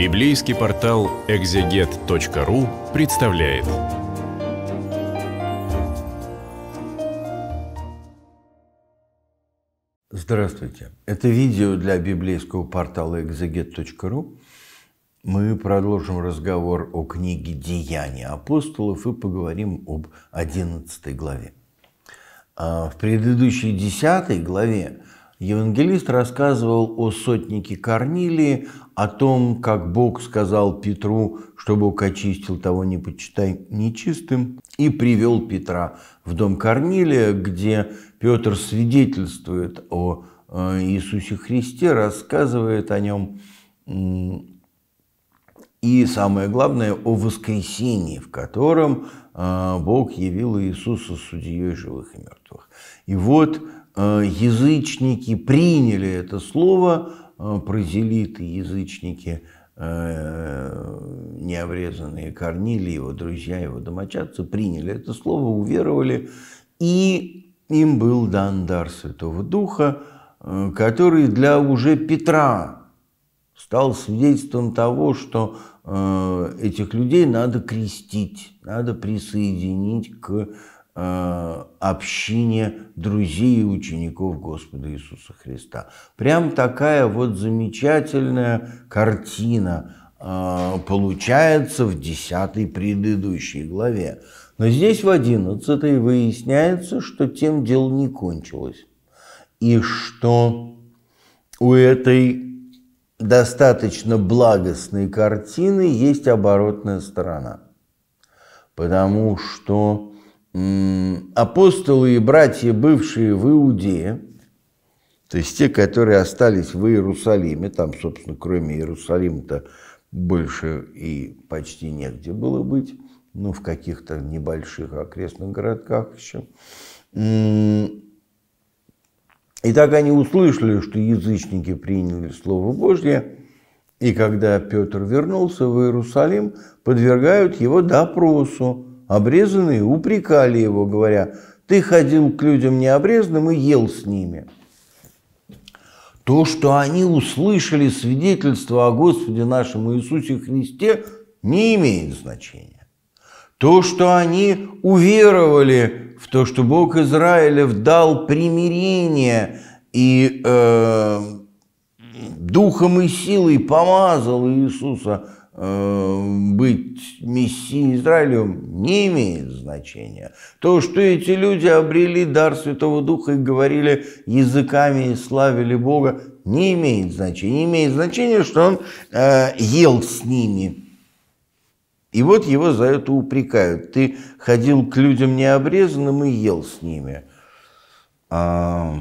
Библейский портал экзегет.ру представляет. Здравствуйте. Это видео для библейского портала экзегет.ру. Мы продолжим разговор о книге «Деяния апостолов» и поговорим об 11 главе. А в предыдущей 10 главе Евангелист рассказывал о сотнике Корнилии, о том, как Бог сказал Петру, что Бог очистил того не почитай нечистым, и привел Петра в дом Корнилия, где Петр свидетельствует о э, Иисусе Христе, рассказывает о нем и самое главное о воскресении, в котором э, Бог явил Иисуса судьей живых и мертвых. И вот э, язычники приняли это слово, Э, прозелиты, язычники, э, необрезанные Корнили, его друзья, его домочадцы приняли это слово, уверовали, и им был дан дар Святого Духа, э, который для уже Петра стал свидетельством того, что этих людей надо крестить, надо присоединить к Э, общине друзей и учеников Господа Иисуса Христа. Прям такая вот замечательная картина э, получается в 10 предыдущей главе. Но здесь в 11 выясняется, что тем дело не кончилось. И что у этой достаточно благостной картины есть оборотная сторона. Потому что апостолы и братья, бывшие в Иудее, то есть те, которые остались в Иерусалиме, там, собственно, кроме Иерусалима-то больше и почти негде было быть, ну, в каких-то небольших окрестных городках еще. И так они услышали, что язычники приняли Слово Божье, и когда Петр вернулся в Иерусалим, подвергают его допросу – обрезанные упрекали его, говоря, «Ты ходил к людям необрезанным и ел с ними». То, что они услышали свидетельство о Господе нашем Иисусе Христе, не имеет значения. То, что они уверовали в то, что Бог Израилев дал примирение и э, духом и силой помазал Иисуса Э, быть мессией Израилем не имеет значения. То, что эти люди обрели дар Святого Духа и говорили языками и славили Бога, не имеет значения. Не имеет значения, что он э, ел с ними. И вот его за это упрекают. Ты ходил к людям необрезанным и ел с ними. А...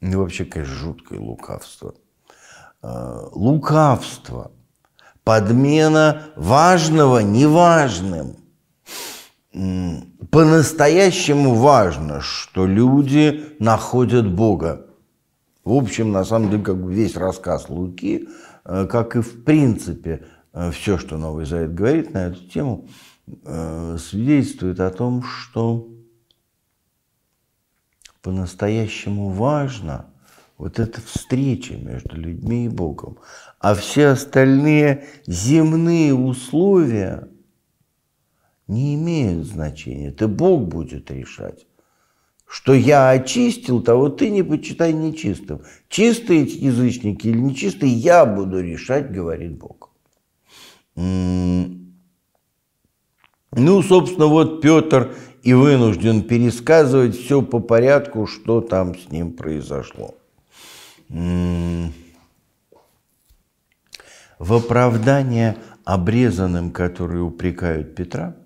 Ну, вообще, конечно, жуткое лукавство. А... Лукавство – подмена важного неважным. По-настоящему важно, что люди находят Бога. В общем, на самом деле, как бы весь рассказ Луки, э, как и в принципе э, все, что Новый Завет говорит на эту тему, э, свидетельствует о том, что по-настоящему важно вот эта встреча между людьми и Богом а все остальные земные условия не имеют значения. Это Бог будет решать. Что я очистил, того ты не почитай нечистым. Чистые язычники или нечистые, я буду решать, говорит Бог. Ну, собственно, вот Петр и вынужден пересказывать все по порядку, что там с ним произошло. Mm в оправдание обрезанным, которые упрекают Петра,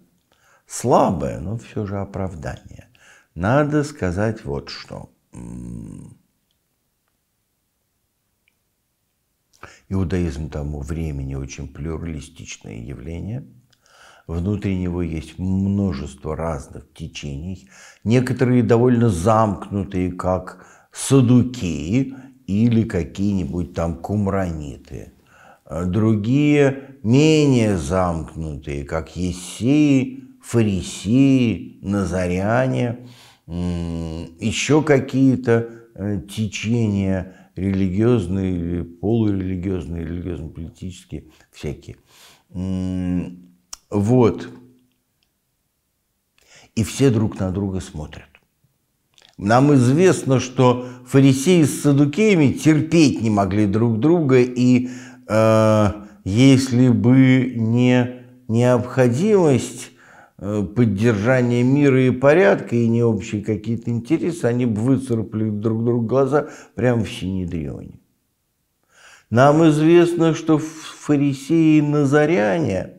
слабое, но все же оправдание. Надо сказать вот что. Иудаизм тому времени очень плюралистичное явление. Внутри него есть множество разных течений. Некоторые довольно замкнутые, как садуки или какие-нибудь там кумраниты – а другие менее замкнутые, как Ессеи, Фарисеи, Назаряне, еще какие-то э, течения религиозные или полурелигиозные, религиозно-политические, всякие. Вот. И все друг на друга смотрят. Нам известно, что фарисеи с садукеями терпеть не могли друг друга и Э, если бы не необходимость э, поддержания мира и порядка, и не общие какие-то интересы, они бы выцарапали друг другу глаза прямо в Синедрионе. Нам известно, что фарисеи и назаряне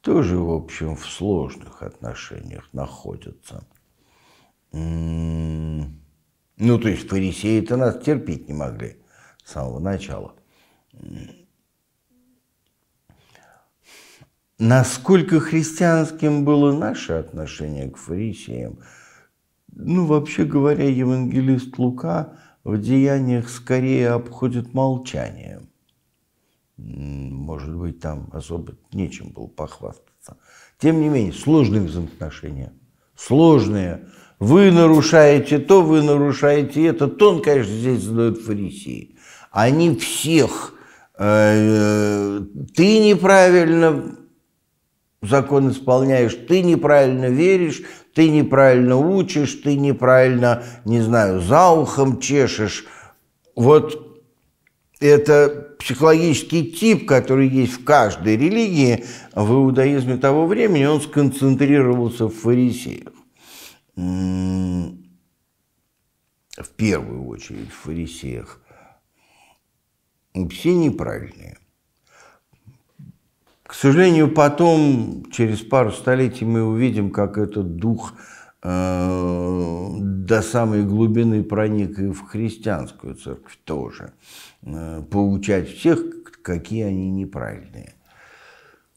тоже, в общем, в сложных отношениях находятся. М-м, ну, то есть фарисеи-то нас терпеть не могли с самого начала. Насколько христианским было наше отношение к фарисеям, ну, вообще говоря, евангелист Лука в деяниях скорее обходит молчанием. Может быть, там особо нечем было похвастаться. Тем не менее, сложные взаимоотношения, сложные. Вы нарушаете то, вы нарушаете это. Тон, конечно, здесь задают фарисеи. Они всех Э, ты неправильно закон исполняешь, ты неправильно веришь, ты неправильно учишь, ты неправильно, не знаю, за ухом чешешь. Вот это психологический тип, который есть в каждой религии, в иудаизме того времени он сконцентрировался в фарисеях. В первую очередь в фарисеях – все неправильные. К сожалению, потом, через пару столетий, мы увидим, как этот дух э, до самой глубины проник и в христианскую церковь тоже. Э, получать всех, какие они неправильные.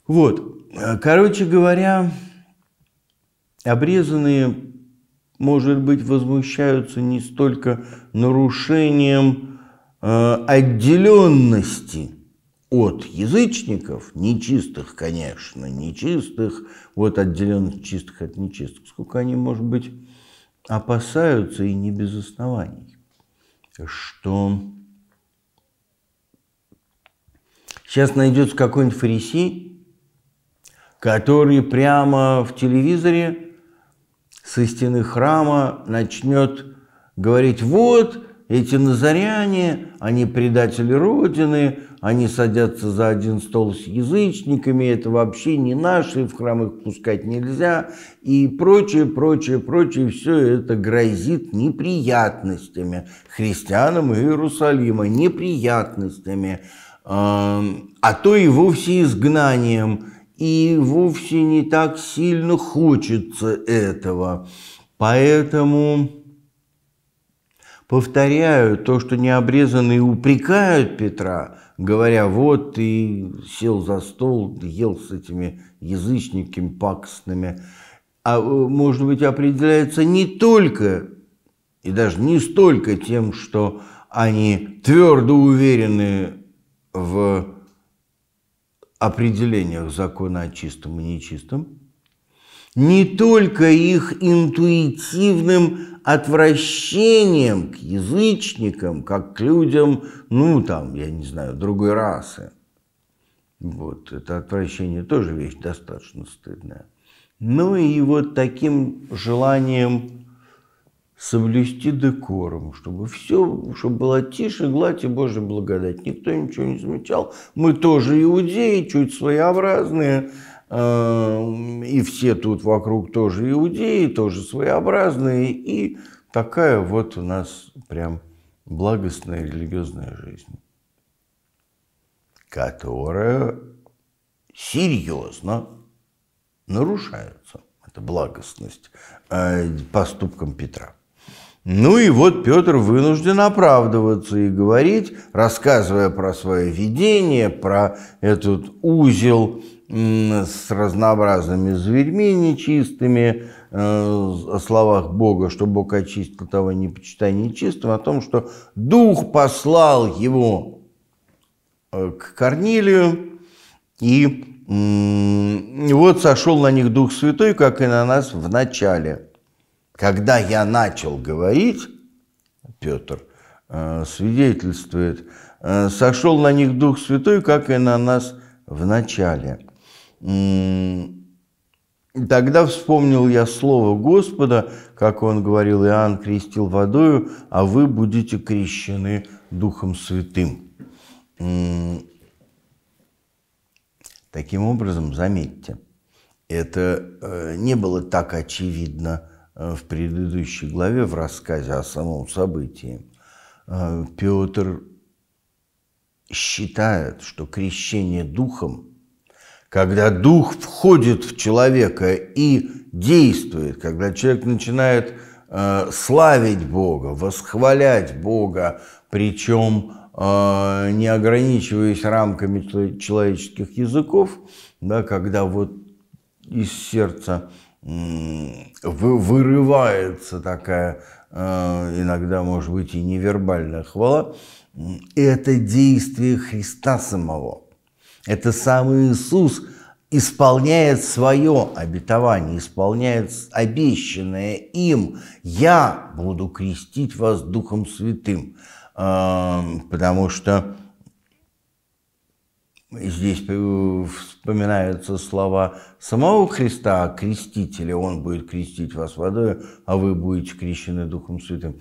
Вот, короче говоря, обрезанные, может быть, возмущаются не столько нарушением Э, отделенности от язычников, нечистых, конечно, нечистых, вот отделенных чистых от нечистых, сколько они, может быть, опасаются и не без оснований, что сейчас найдется какой-нибудь фарисей, который прямо в телевизоре со стены храма начнет говорить, вот, эти назаряне, они предатели Родины, они садятся за один стол с язычниками, это вообще не наши, в храм их пускать нельзя, и прочее, прочее, прочее, все это грозит неприятностями христианам Иерусалима, неприятностями, эм, а то и вовсе изгнанием, и вовсе не так сильно хочется этого. Поэтому повторяют то, что необрезанные упрекают Петра, говоря, вот ты сел за стол, ел с этими язычниками пакостными, а, э, может быть, определяется не только и даже не столько тем, что они твердо уверены в определениях закона о чистом и нечистом, не только их интуитивным отвращением к язычникам, как к людям, ну там, я не знаю, другой расы. Вот, это отвращение тоже вещь достаточно стыдная. Ну и вот таким желанием соблюсти декором, чтобы все, чтобы было тише, гладь и Божья благодать. Никто ничего не замечал. Мы тоже иудеи, чуть своеобразные, Эм, и все тут вокруг тоже иудеи, тоже своеобразные, и такая вот у нас прям благостная религиозная жизнь, которая серьезно нарушается, эта благостность, э, поступком Петра. Ну и вот Петр вынужден оправдываться и говорить, рассказывая про свое видение, про этот узел с разнообразными зверьми нечистыми, э, о словах Бога, что Бог очистил того не почитай нечистым, о том, что Дух послал его э, к Корнилию, и, и вот сошел на них Дух Святой, как и на нас в начале. Когда я начал говорить, Петр э, свидетельствует, сошел на них Дух Святой, как и на нас в начале. Тогда вспомнил я слово Господа, как он говорил, Иоанн крестил водою, а вы будете крещены Духом Святым. Таким образом, заметьте, это э, не было так очевидно э, в предыдущей главе, в рассказе о самом событии. Э, Петр считает, что крещение Духом – когда дух входит в человека и действует, когда человек начинает э, славить Бога, восхвалять Бога, причем э, не ограничиваясь рамками человеческих языков, да, когда вот из сердца э, вырывается такая э, иногда, может быть, и невербальная хвала, это действие Христа самого – это самый Иисус исполняет свое обетование, исполняет обещанное им. Я буду крестить вас Духом Святым, а, потому что Здесь э, вспоминаются слова самого Христа, «А крестителя, он будет крестить вас водой, а вы будете крещены Духом Святым.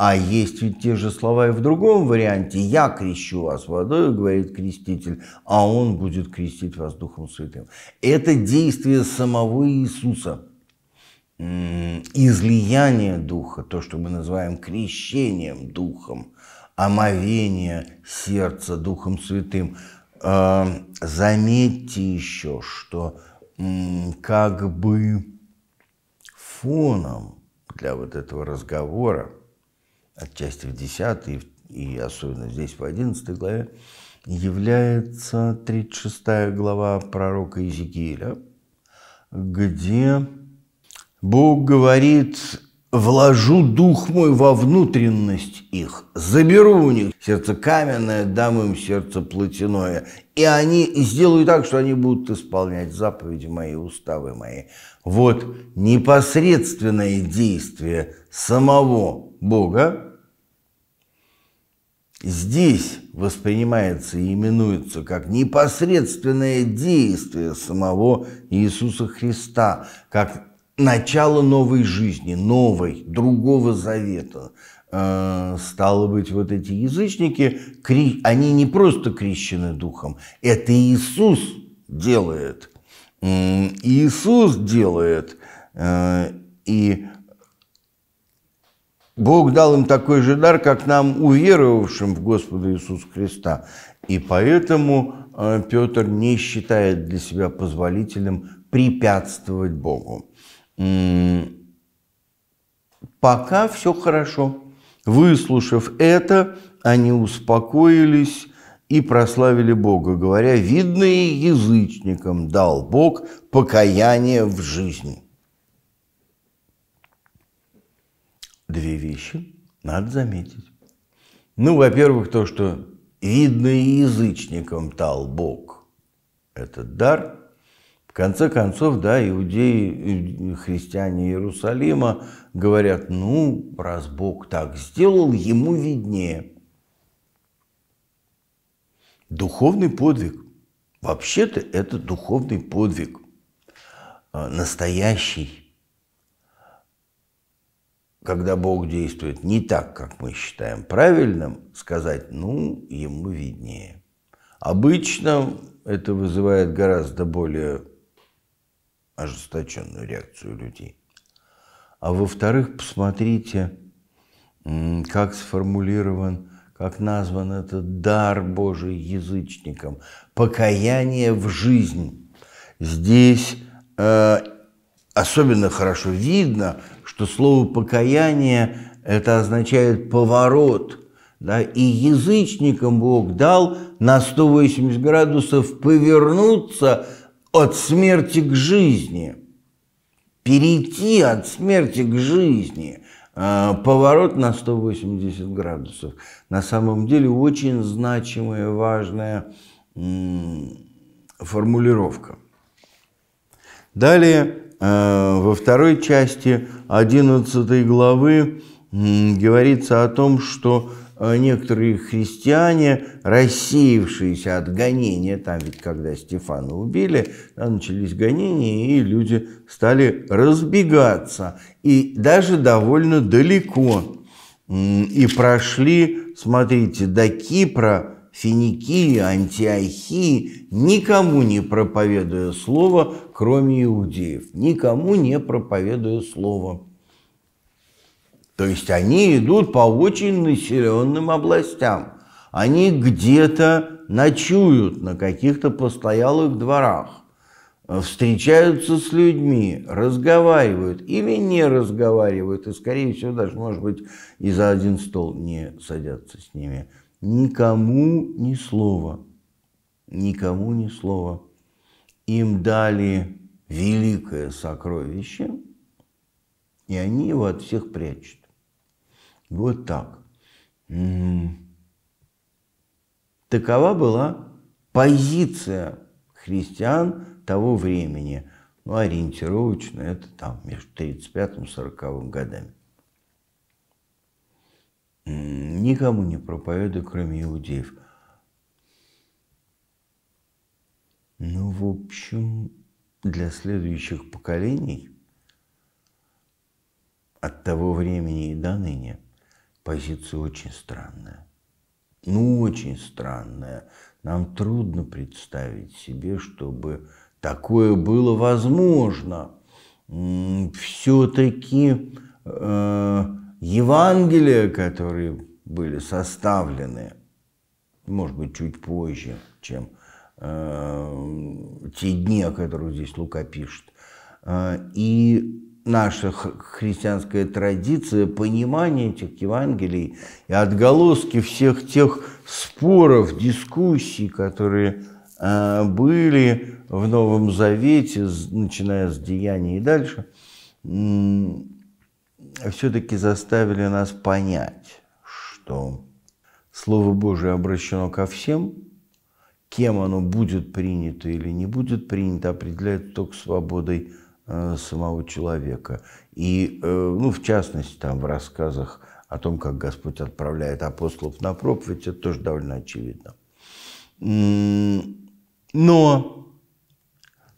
А есть ведь те же слова и в другом варианте. «Я крещу вас водой», говорит креститель, «а он будет крестить вас Духом Святым». Это действие самого Иисуса, м-м, излияние Духа, то, что мы называем крещением Духом, омовение сердца Духом Святым. А, заметьте еще, что м-м, как бы фоном для вот этого разговора – отчасти в 10 и особенно здесь в 11 главе, является 36 глава пророка Иезекииля, где Бог говорит, «Вложу дух мой во внутренность их, заберу у них сердце каменное, дам им сердце плотяное, и они и сделаю так, что они будут исполнять заповеди мои, уставы мои». Вот непосредственное действие самого Бога здесь воспринимается и именуется как непосредственное действие самого Иисуса Христа, как начало новой жизни, новой, другого завета. Э, стало быть, вот эти язычники, они не просто крещены духом, это Иисус делает. Иисус делает. Э, и Бог дал им такой же дар, как нам, уверовавшим в Господа Иисуса Христа. И поэтому э, Петр не считает для себя позволительным препятствовать Богу. Пока все хорошо. Выслушав это, они успокоились и прославили Бога, говоря, видно и язычникам дал Бог покаяние в жизни. две вещи надо заметить. Ну, во-первых, то, что видно и дал Бог этот дар. В конце концов, да, иудеи, э, христиане Иерусалима говорят, ну, раз Бог так сделал, ему виднее. Духовный подвиг. Вообще-то это духовный подвиг. А, настоящий когда Бог действует не так, как мы считаем правильным, сказать «ну, ему виднее». Обычно это вызывает гораздо более ожесточенную реакцию людей. А во-вторых, посмотрите, как сформулирован, как назван этот дар Божий язычникам – покаяние в жизнь. Здесь э, особенно хорошо видно, что слово «покаяние» – это означает «поворот». Да? И язычникам Бог дал на 180 градусов повернуться от смерти к жизни, перейти от смерти к жизни. А, поворот на 180 градусов. На самом деле очень значимая, важная формулировка. Далее Э, во второй части 11 главы говорится о том, что э, некоторые христиане, рассеявшиеся от гонения, там ведь когда Стефана убили, там начались гонения, и люди стали разбегаться, и даже довольно далеко, и прошли, смотрите, до Кипра, Финикии, Антиохии никому не проповедуя слово, кроме иудеев. Никому не проповедуя слово. То есть они идут по очень населенным областям. Они где-то ночуют на каких-то постоялых дворах, встречаются с людьми, разговаривают или не разговаривают, и, скорее всего, даже, может быть, и за один стол не садятся с ними. Никому ни слова. Никому ни слова. Им дали великое сокровище, и они его от всех прячут. Вот так. Такова была позиция христиан того времени. Ну, ориентировочно это там между 35 и 40 годами никому не проповедуй, кроме иудеев. Ну, в общем, для следующих поколений от того времени и до ныне позиция очень странная. Ну, очень странная. Нам трудно представить себе, чтобы такое было возможно. Все-таки э, Евангелия, которые были составлены, может быть, чуть позже, чем э, те дни, о которых здесь Лука пишет, э, и наша христианская традиция, понимания этих Евангелий и отголоски всех тех споров, дискуссий, которые э, были в Новом Завете, начиная с Деяний и дальше – все-таки заставили нас понять, что Слово Божие обращено ко всем, кем оно будет принято или не будет принято, определяет только свободой э, самого человека. И, э, ну, в частности, там в рассказах о том, как Господь отправляет апостолов на проповедь, это тоже довольно очевидно. Но,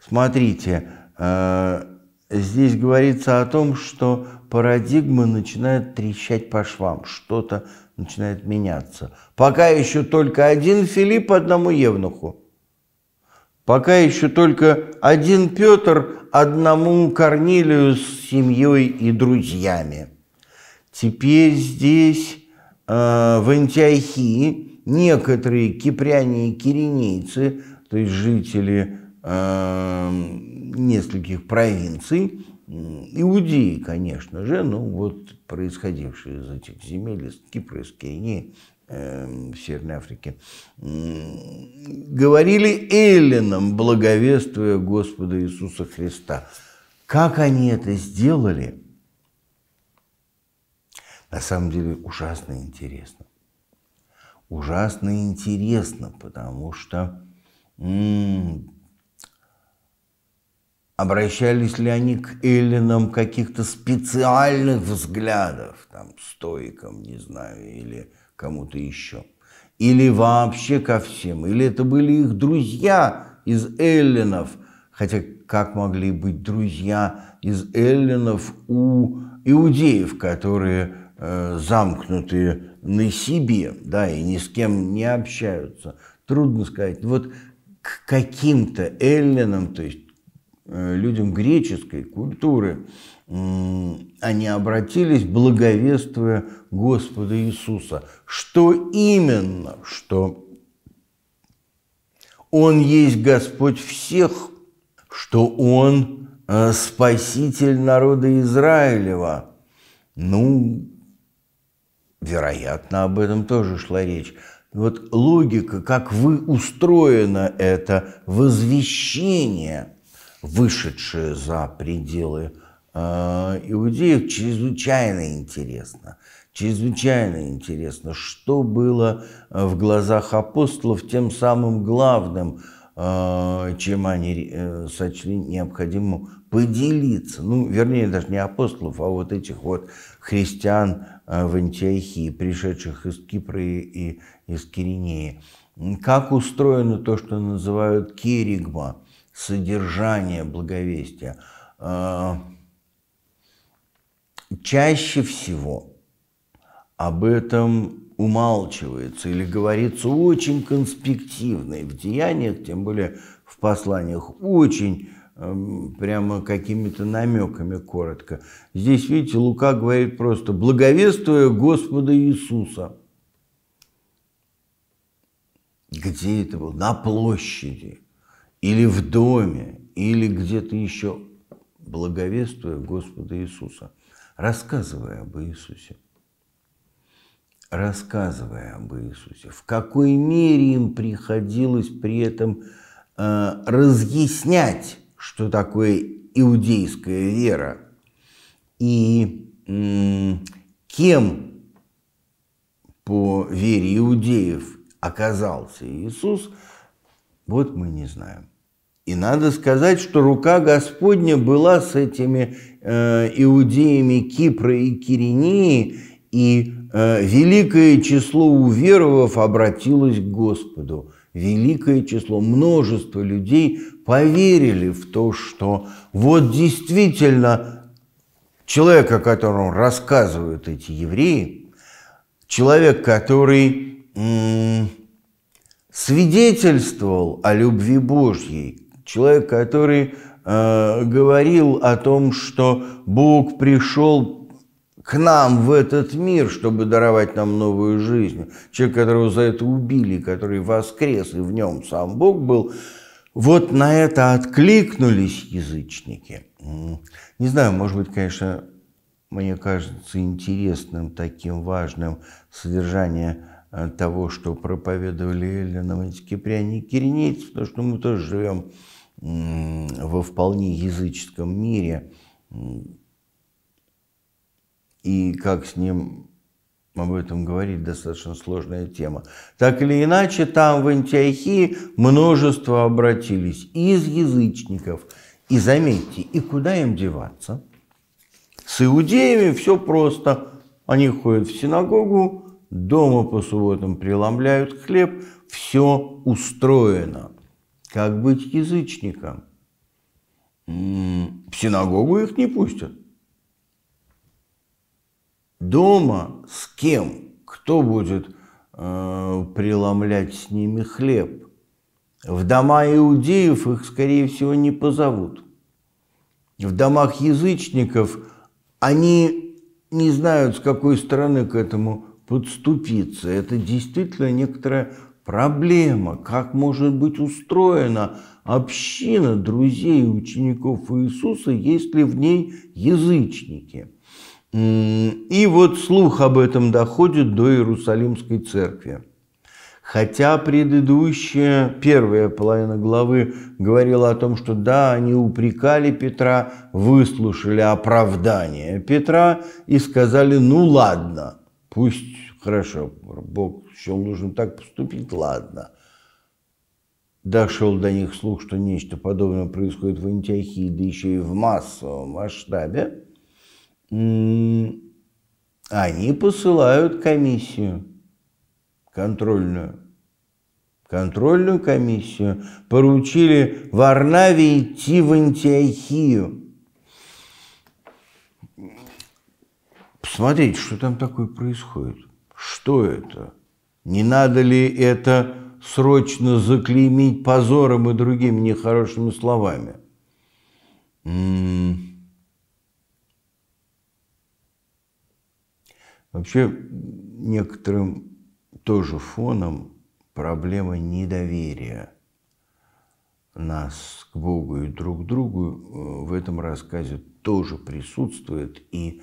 смотрите, э, здесь говорится о том, что парадигма начинает трещать по швам, что-то начинает меняться. Пока еще только один Филипп одному евнуху. Пока еще только один Петр одному Корнилию с семьей и друзьями. Теперь здесь, э, в Антиохии, некоторые кипряне и киренейцы, то есть жители э, нескольких провинций, Иудеи, конечно же, ну вот происходившие из этих земель, из Кипра, из Кении, в эм, Северной Африке, говорили эллинам, благовествуя Господа Иисуса Христа. Как они это сделали, на самом деле ужасно интересно. Ужасно интересно, потому что м Обращались ли они к эллинам каких-то специальных взглядов, там, стоикам, не знаю, или кому-то еще? Или вообще ко всем? Или это были их друзья из эллинов? Хотя как могли быть друзья из эллинов у иудеев, которые э, замкнуты на себе, да, и ни с кем не общаются? Трудно сказать. Вот к каким-то эллинам, то есть Э, людям греческой культуры, они обратились, благовествуя Господа Иисуса. Что именно? Что Он есть Господь всех, что Он э, спаситель народа Израилева. Ну, вероятно, об этом тоже шла речь. Вот логика, как вы устроено это возвещение – вышедшие за пределы э, иудеев, чрезвычайно интересно. Чрезвычайно интересно, что было э, в глазах апостолов тем самым главным, э, чем они э, сочли необходимым поделиться. Ну, вернее, даже не апостолов, а вот этих вот христиан э, в Антиохии, пришедших из Кипра и из Киринеи. Как устроено то, что называют керигма – содержание благовестия. А, чаще всего об этом умалчивается или говорится очень конспективно и в деяниях, тем более в посланиях, очень эм, прямо какими-то намеками коротко. Здесь, видите, Лука говорит просто «благовествуя Господа Иисуса». Где это было? На площади или в доме, или где-то еще, благовествуя Господа Иисуса, рассказывая об Иисусе. Рассказывая об Иисусе. В какой мере им приходилось при этом э, разъяснять, что такое иудейская вера и э, кем по вере иудеев оказался Иисус, вот мы не знаем. И надо сказать, что рука Господня была с этими э, иудеями Кипра и Киринии, и э, великое число уверовав обратилось к Господу. Великое число, множество людей поверили в то, что вот действительно человек, о котором рассказывают эти евреи, человек, который свидетельствовал о любви Божьей, Человек, который э, говорил о том, что Бог пришел к нам в этот мир, чтобы даровать нам новую жизнь. Человек, которого за это убили, который воскрес, и в нем сам Бог был. Вот на это откликнулись язычники. Не знаю, может быть, конечно, мне кажется интересным, таким важным содержание э, того, что проповедовали Эллина, Мантикиприан и Киринейц, потому что мы тоже живем во вполне языческом мире и как с ним об этом говорить достаточно сложная тема. Так или иначе, там в Антиохии множество обратились из язычников. И заметьте, и куда им деваться? С иудеями все просто. Они ходят в синагогу, дома по субботам преломляют хлеб, все устроено. Как быть язычником? В синагогу их не пустят. Дома с кем? Кто будет э, преломлять с ними хлеб? В дома иудеев их, скорее всего, не позовут. В домах язычников они не знают, с какой стороны к этому подступиться. Это действительно некоторая Проблема, как может быть устроена община друзей и учеников Иисуса, если в ней язычники. И вот слух об этом доходит до Иерусалимской церкви. Хотя предыдущая, первая половина главы говорила о том, что да, они упрекали Петра, выслушали оправдание Петра и сказали, ну ладно, пусть Хорошо, Бог счел нужным так поступить, ладно. Дошел до них слух, что нечто подобное происходит в Антиохии, да еще и в массовом масштабе. М-м, они посылают комиссию контрольную. Контрольную комиссию поручили Варнаве идти в Антиохию. Посмотрите, что там такое происходит. Что это? Не надо ли это срочно заклеймить позором и другими нехорошими словами? М-м. Вообще, некоторым тоже фоном проблема недоверия нас к Богу и друг к другу э, в этом рассказе тоже присутствует и присутствует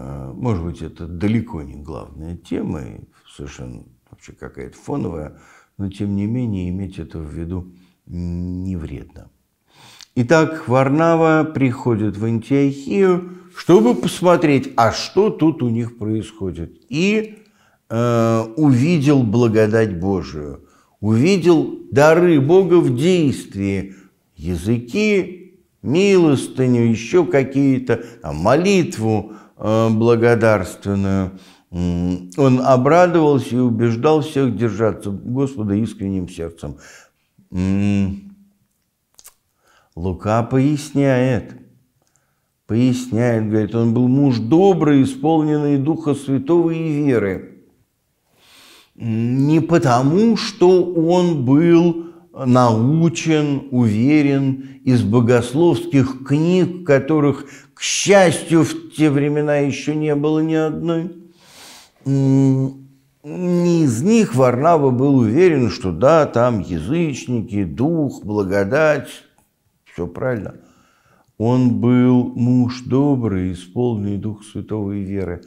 Э, может быть, это далеко не главная тема, и совершенно вообще какая-то фоновая, но тем не менее иметь это в виду не вредно. Итак, Варнава приходит в Антиохию, чтобы посмотреть, а что тут у них происходит. И э, увидел благодать Божию, увидел дары Бога в действии, языки, милостыню, еще какие-то, а молитву, Э, благодарственную. Он обрадовался и убеждал всех держаться Господа искренним сердцем. Лука поясняет, поясняет, говорит, он был муж добрый, исполненный Духа Святого и веры. Не потому, что он был научен, уверен из богословских книг, которых, к счастью, в те времена еще не было ни одной. не из них Варнава был уверен, что да, там язычники, дух, благодать, все правильно. Он был муж добрый, исполненный дух святого и веры.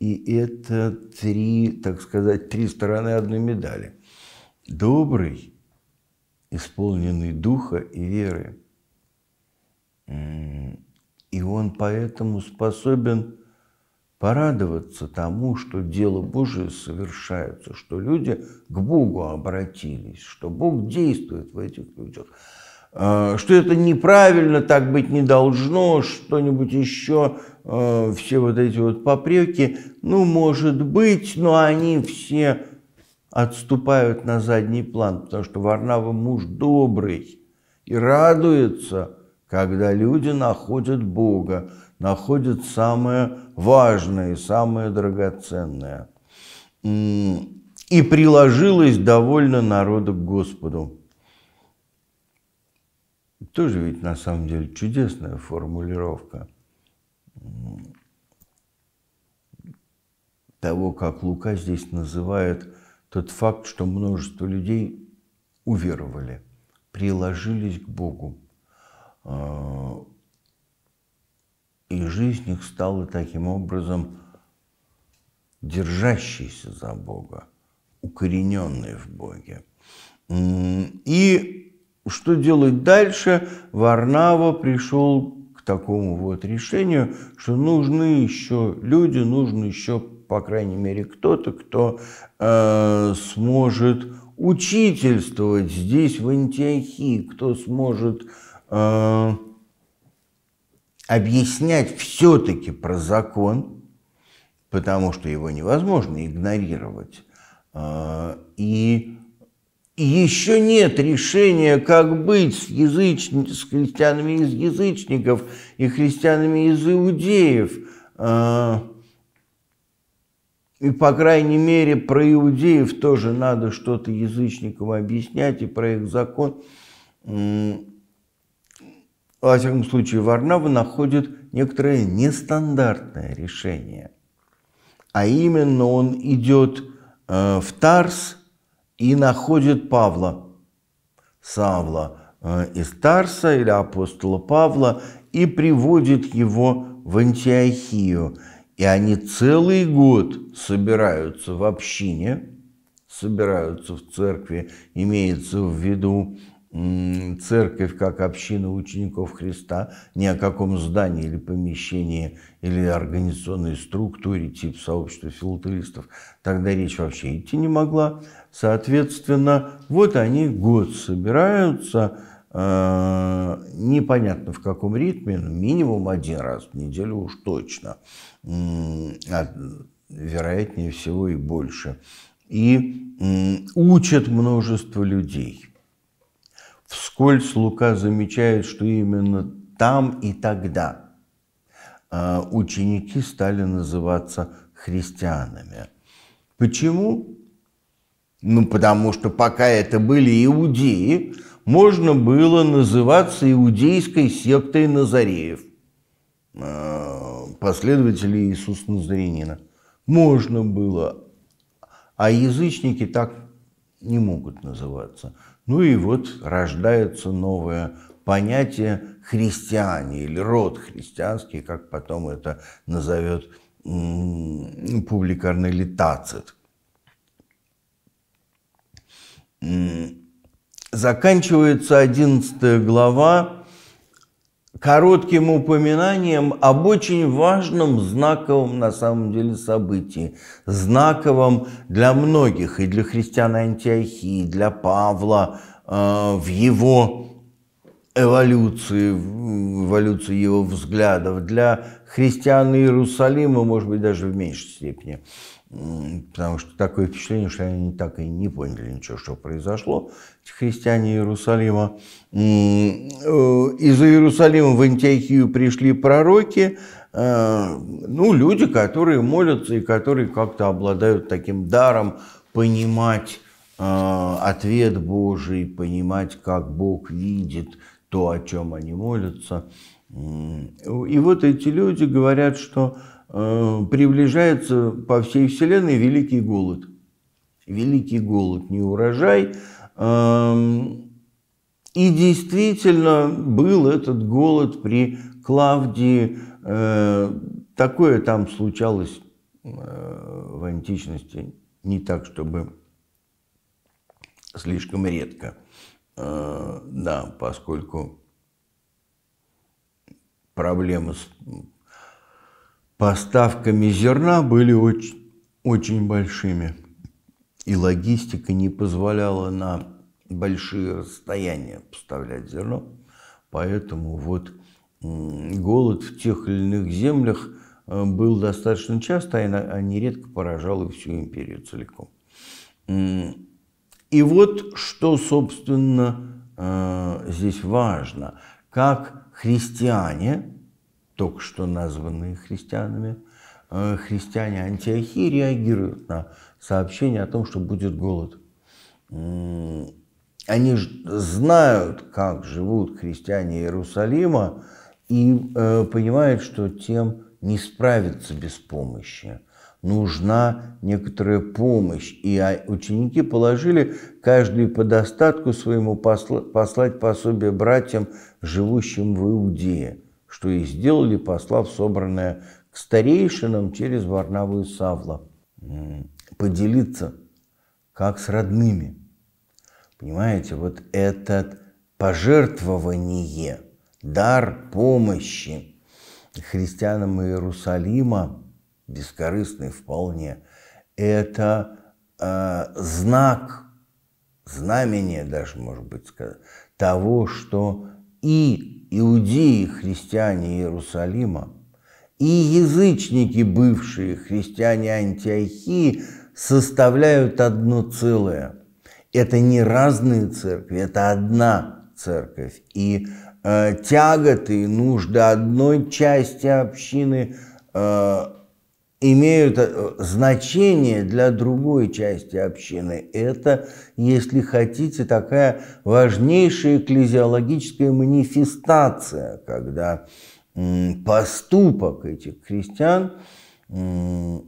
И это три, так сказать, три стороны одной медали. Добрый – исполненный духа и веры. И он поэтому способен порадоваться тому, что дело Божие совершается, что люди к Богу обратились, что Бог действует в этих людях, а, что это неправильно, так быть не должно, что-нибудь еще, а, все вот эти вот попреки, ну, может быть, но они все отступают на задний план, потому что Варнава муж добрый и радуется, когда люди находят Бога, находят самое важное и самое драгоценное. И приложилось довольно народа к Господу. Тоже ведь на самом деле чудесная формулировка того, как Лука здесь называет тот факт, что множество людей уверовали, приложились к Богу, а, и жизнь их стала таким образом держащейся за Бога, укорененной в Боге. И что делать дальше? Варнава пришел к такому вот решению, что нужны еще люди, нужен еще по крайней мере, кто-то, кто э, сможет учительствовать здесь, в Антиохии, кто сможет э, объяснять все-таки про закон, потому что его невозможно игнорировать. Э, и еще нет решения, как быть с, языч... с христианами из язычников и христианами из иудеев. Э, и, по крайней мере, про иудеев тоже надо что-то язычникам объяснять, и про их закон. Во всяком случае, Варнава находит некоторое нестандартное решение. А именно он идет э, в Тарс и находит Павла, Савла э, из Тарса или апостола Павла, и приводит его в Антиохию – и они целый год собираются в общине, собираются в церкви, имеется в виду церковь как община учеников Христа, ни о каком здании или помещении или организационной структуре типа сообщества филателистов тогда речь вообще идти не могла. Соответственно, вот они год собираются – Э, непонятно в каком ритме, но минимум один раз в неделю уж точно, а вероятнее всего и больше. И учат множество людей. Вскользь Лука замечает, что именно там и тогда э, ученики стали называться христианами. Почему? Ну, потому что пока это были иудеи, можно было называться иудейской сектой Назареев, а, последователей Иисуса Назарянина. Можно было, а язычники так не могут называться. Ну и вот рождается новое понятие христиане или род христианский, как потом это назовет публикарный литацит. заканчивается 11 глава коротким упоминанием об очень важном знаковом на самом деле событии, знаковом для многих, и для христиан Антиохии, и для Павла э, в его эволюции, в эволюции его взглядов, для христиан Иерусалима, может быть, даже в меньшей степени потому что такое впечатление, что они так и не поняли ничего, что произошло, христиане Иерусалима. Э, из Иерусалима в Антиохию пришли пророки, э, ну, люди, которые молятся и которые как-то обладают таким даром понимать э, ответ Божий, понимать, как Бог видит то, о чем они молятся. И вот эти люди говорят, что Э, приближается по всей Вселенной великий голод. Великий голод, не урожай. Эм, и действительно был этот голод при Клавдии. Э, такое там случалось э, в античности не так, чтобы слишком редко. Да, поскольку проблемы с поставками зерна были очень, очень большими, и логистика не позволяла на большие расстояния поставлять зерно, поэтому вот голод в тех или иных землях э, был достаточно часто, а, а нередко поражал и всю империю целиком. И вот что, собственно, э, здесь важно, как христиане – только что названные христианами, э, христиане Антиохии реагируют на сообщение о том, что будет голод. Они знают, как живут христиане Иерусалима, и э, понимают, что тем не справиться без помощи. Нужна некоторая помощь. И а, ученики положили каждый по достатку своему посла, послать пособие братьям, живущим в Иудее что и сделали, послав собранное к старейшинам через Варнаву и Савла, поделиться, как с родными. Понимаете, вот этот пожертвование, дар помощи христианам Иерусалима, бескорыстный вполне, это э, знак, знамение даже, может быть, сказать, того, что и иудеи, христиане Иерусалима, и язычники, бывшие христиане Антиохии, составляют одно целое. Это не разные церкви, это одна церковь. И э, тяготы и нужды одной части общины э, имеют э, значение для другой части общины. Это, если хотите, такая важнейшая экклезиологическая манифестация, когда поступок этих крестьян призван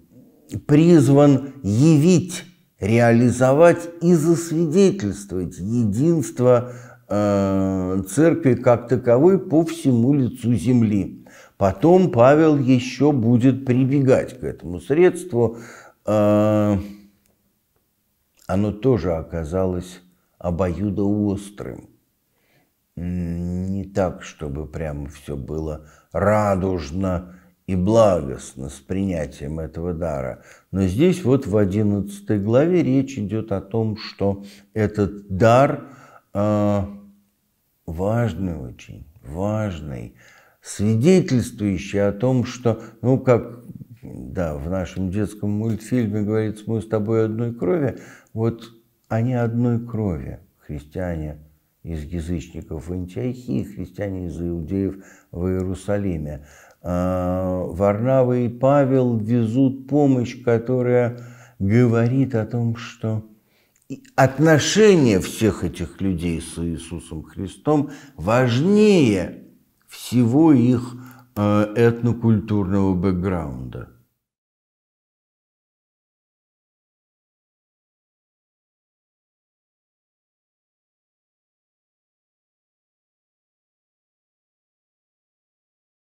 явить, реализовать и засвидетельствовать единство э, церкви как таковой по всему лицу земли. Потом Павел еще будет прибегать к этому средству. А, оно тоже оказалось обоюдоострым. Не так, чтобы прямо все было радужно и благостно с принятием этого дара. Но здесь вот в 11 главе речь идет о том, что этот дар а, важный очень, важный – свидетельствующие о том, что, ну, как да, в нашем детском мультфильме говорится, мы с тобой одной крови, вот они одной крови, христиане из язычников в Антиохии, христиане из иудеев в Иерусалиме. А, Варнава и Павел везут помощь, которая говорит о том, что отношение всех этих людей с Иисусом Христом важнее всего их э, этнокультурного бэкграунда.